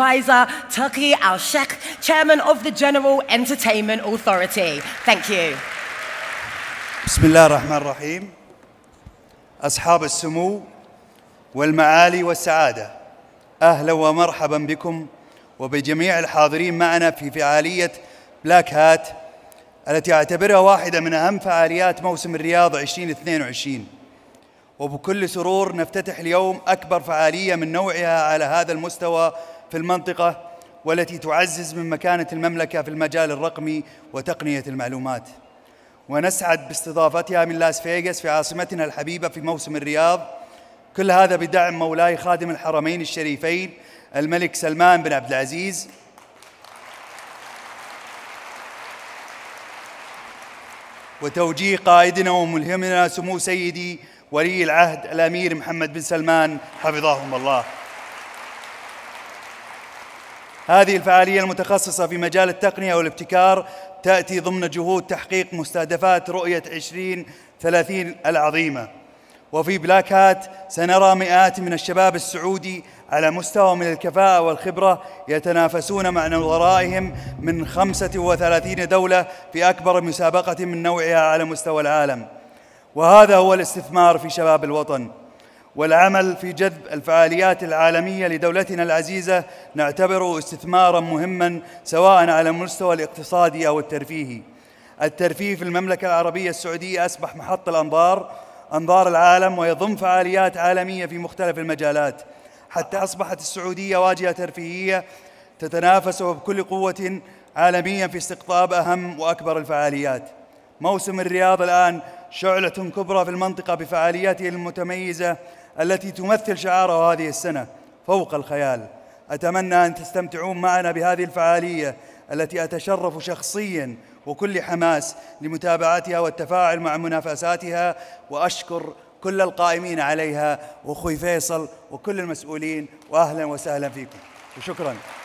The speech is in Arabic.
Advisor, Taki Al Sheikh, Chairman of the General Entertainment Authority. Thank you. بسم الله الرحمن الرحيم. أصحاب السمو والمعالي والسعادة أهلا ومرحبا بكم وبجميع الحاضرين معنا في فعالية بلاك هات التي أعتبرها واحدة من أهم فعاليات موسم الرياض 2022 وبكل سرور نفتتح اليوم أكبر فعالية من نوعها على هذا المستوى في المنطقة والتي تعزز من مكانة المملكة في المجال الرقمي وتقنية المعلومات ونسعد باستضافتها من لاس فيغاس في عاصمتنا الحبيبة في موسم الرياض كل هذا بدعم مولاي خادم الحرمين الشريفين الملك سلمان بن عبد العزيز وتوجيه قائدنا وملهمنا سمو سيدي ولي العهد الامير محمد بن سلمان حفظهم الله هذه الفعالية المتخصصة في مجال التقنية والابتكار تأتي ضمن جهود تحقيق مستهدفات رؤية 2030 العظيمة وفي بلاك هات سنرى مئات من الشباب السعودي على مستوى من الكفاءة والخبرة يتنافسون مع نظرائهم من 35 دولة في أكبر مسابقة من نوعها على مستوى العالم وهذا هو الاستثمار في شباب الوطن والعمل في جذب الفعاليات العالميه لدولتنا العزيزه نعتبره استثمارا مهما سواء على المستوى الاقتصادي او الترفيهي. الترفيه في المملكه العربيه السعوديه اصبح محط الانظار انظار العالم ويضم فعاليات عالميه في مختلف المجالات حتى اصبحت السعوديه واجهه ترفيهيه تتنافس وبكل قوه عالميا في استقطاب اهم واكبر الفعاليات. موسم الرياض الآن شعلة كبرى في المنطقة بفعالياته المتميزة التي تمثل شعاره هذه السنة فوق الخيال أتمنى أن تستمتعون معنا بهذه الفعالية التي أتشرف شخصياً وكل حماس لمتابعتها والتفاعل مع منافساتها وأشكر كل القائمين عليها وأخوي فيصل وكل المسؤولين وأهلا وسهلا فيكم وشكراً